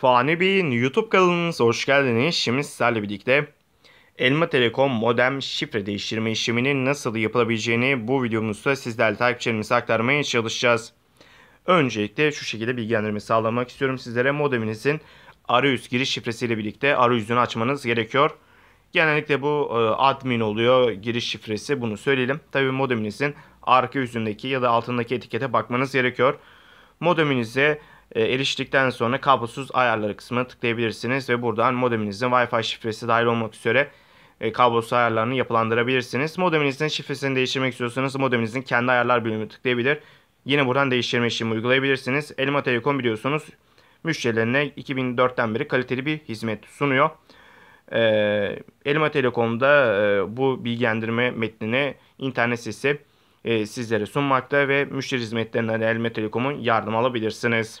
Fani Bey'in YouTube kanalınıza hoş geldiniz. Şimdi sizlerle birlikte Elma Telekom modem şifre değiştirme işleminin nasıl yapılabileceğini bu videomuzda sizlerle takipçilerimize aktarmaya çalışacağız. Öncelikle şu şekilde bilgilendirme sağlamak istiyorum sizlere. Modeminizin arayüz giriş şifresiyle birlikte arayüzünü açmanız gerekiyor. Genellikle bu e, admin oluyor giriş şifresi bunu söyleyelim. Tabi modeminizin arka yüzündeki ya da altındaki etikete bakmanız gerekiyor. Modeminize e, eriştikten sonra kablosuz ayarları kısmına tıklayabilirsiniz ve buradan modeminizin Wi-Fi şifresi dahil olmak üzere e, kablosuz ayarlarını yapılandırabilirsiniz. Modeminizin şifresini değiştirmek istiyorsanız modeminizin kendi ayarlar bölümüne tıklayabilir. Yine buradan değiştirme işlemi uygulayabilirsiniz. Elma Telekom biliyorsunuz müşterilerine 2004'ten beri kaliteli bir hizmet sunuyor. E, Elma Telekom'da bu bilgilendirme metnini internet sitesi sizlere sunmakta ve müşteri hizmetlerinden Elma Telekom'un yardım alabilirsiniz.